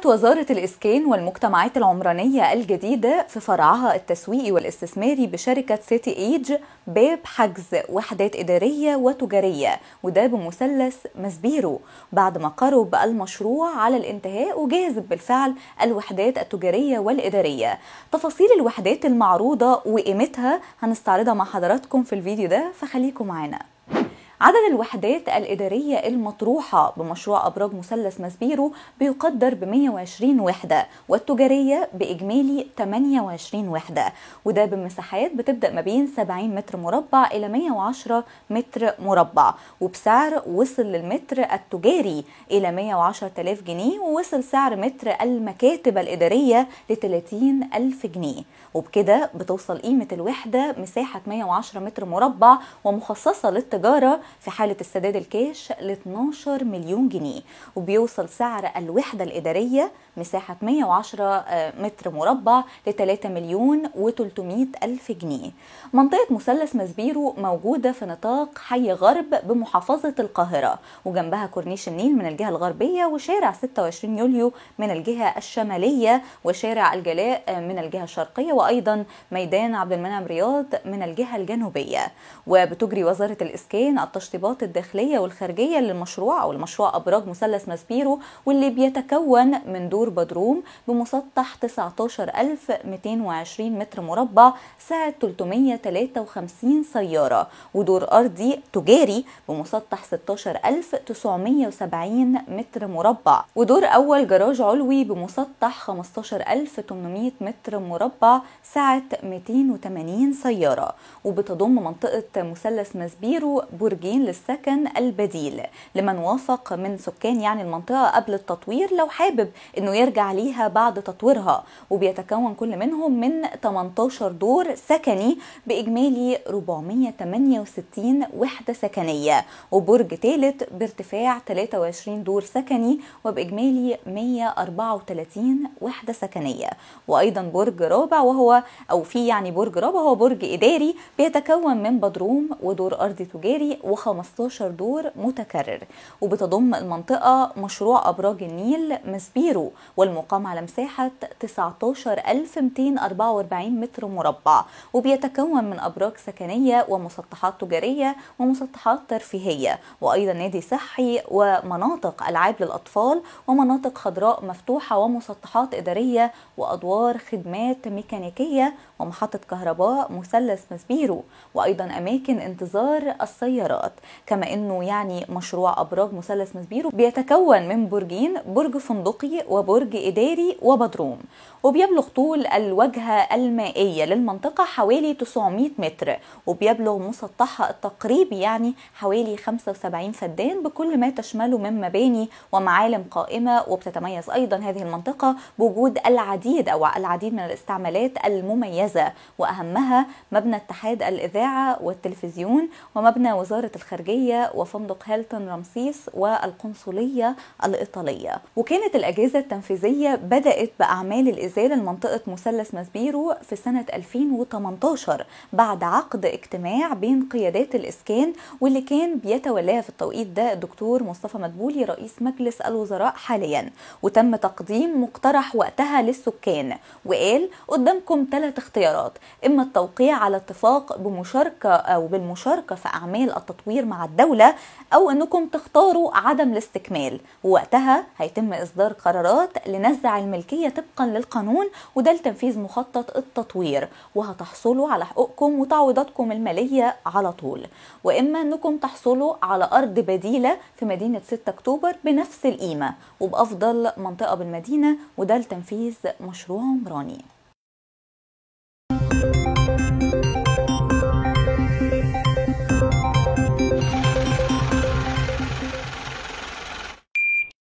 أنشأت وزارة الإسكان والمجتمعات العمرانية الجديدة في فرعها التسويقي والاستثماري بشركة سيتي إيج باب حجز وحدات إدارية وتجارية وده بمثلث مسبيرو بعد ما قرب المشروع على الانتهاء وجاذب بالفعل الوحدات التجارية والإدارية تفاصيل الوحدات المعروضة وقيمتها هنستعرضها مع حضراتكم في الفيديو ده فخليكم معانا عدد الوحدات الإدارية المطروحة بمشروع أبراج مثلث مسبيرو بيقدر ب 120 وحدة والتجارية بإجمالي 28 وحدة وده بمساحات بتبدأ ما بين 70 متر مربع إلى 110 متر مربع وبسعر وصل للمتر التجاري إلى 110000 جنيه ووصل سعر متر المكاتب الإدارية ل 30000 جنيه وبكده بتوصل قيمة الوحدة مساحة 110 متر مربع ومخصصة للتجارة في حالة السداد الكاش ل 12 مليون جنيه وبيوصل سعر الوحدة الإدارية مساحة 110 آه، متر مربع ل 3 مليون و300 ألف جنيه منطقة مثلث مزبيرو موجودة في نطاق حي غرب بمحافظة القاهرة وجنبها كورنيش النيل من الجهة الغربية وشارع 26 يوليو من الجهة الشمالية وشارع الجلاء آه، من الجهة الشرقية وأيضا ميدان عبد المنعم رياض من الجهة الجنوبية وبتجري وزارة الإسكان التشغيل التشطيبات الداخلية والخارجية للمشروع أو المشروع أبراج مثلث ماسبيرو واللي بيتكون من دور بدروم بمسطح 19220 متر مربع سعة 353 سيارة ودور أرضي تجاري بمسطح 16970 متر مربع ودور أول جراج علوي بمسطح 15800 متر مربع سعة 280 سيارة وبتضم منطقة مثلث ماسبيرو برجين المحتاجين للسكن البديل لمن وافق من سكان يعني المنطقة قبل التطوير لو حابب انه يرجع ليها بعد تطويرها وبيتكون كل منهم من 18 دور سكني بإجمالي 468 وحدة سكنية وبرج ثالث بارتفاع 23 دور سكني وبإجمالي 134 وحدة سكنية وأيضا برج رابع وهو أو في يعني برج رابع هو برج إداري بيتكون من بدروم ودور أرضي تجاري و 15 دور متكرر وبتضم المنطقة مشروع أبراج النيل مسبيرو والمقام على مساحة 19244 متر مربع وبيتكون من أبراج سكنية ومسطحات تجارية ومسطحات ترفيهية وأيضا نادي صحي ومناطق ألعاب للأطفال ومناطق خضراء مفتوحة ومسطحات إدارية وأدوار خدمات ميكانيكية ومحطة كهرباء مثلث مسبيرو وأيضا أماكن انتظار السيارات فقط كما أنه يعني مشروع أبراج مثلث مسبيرو بيتكون من برجين برج فندقي وبرج إداري وبدروم وبيبلغ طول الواجهة المائية للمنطقة حوالي 900 متر وبيبلغ مسطحها التقريبي يعني حوالي 75 فدان بكل ما تشمله من مباني ومعالم قائمة وبتتميز أيضا هذه المنطقة بوجود العديد أو العديد من الاستعمالات المميزة وأهمها مبنى اتحاد الإذاعة والتلفزيون ومبنى وزارة وزارة الخارجية وفندق هيلتون رمسيس والقنصلية الإيطالية وكانت الأجهزة التنفيذية بدأت بأعمال الإزالة لمنطقة مثلث ماسبيرو في سنة 2018 بعد عقد اجتماع بين قيادات الإسكان واللي كان بيتولاها في التوقيت ده الدكتور مصطفى مدبولي رئيس مجلس الوزراء حاليا وتم تقديم مقترح وقتها للسكان وقال قدامكم ثلاث اختيارات إما التوقيع على اتفاق بمشاركة أو بالمشاركة في أعمال التطوير التطوير مع الدولة أو أنكم تختاروا عدم الاستكمال ووقتها هيتم إصدار قرارات لنزع الملكية طبقا للقانون وده لتنفيذ مخطط التطوير وهتحصلوا على حقوقكم وتعويضاتكم المالية على طول وإما أنكم تحصلوا على أرض بديلة في مدينة 6 أكتوبر بنفس القيمة وبأفضل منطقة بالمدينة وده لتنفيذ مشروع عمراني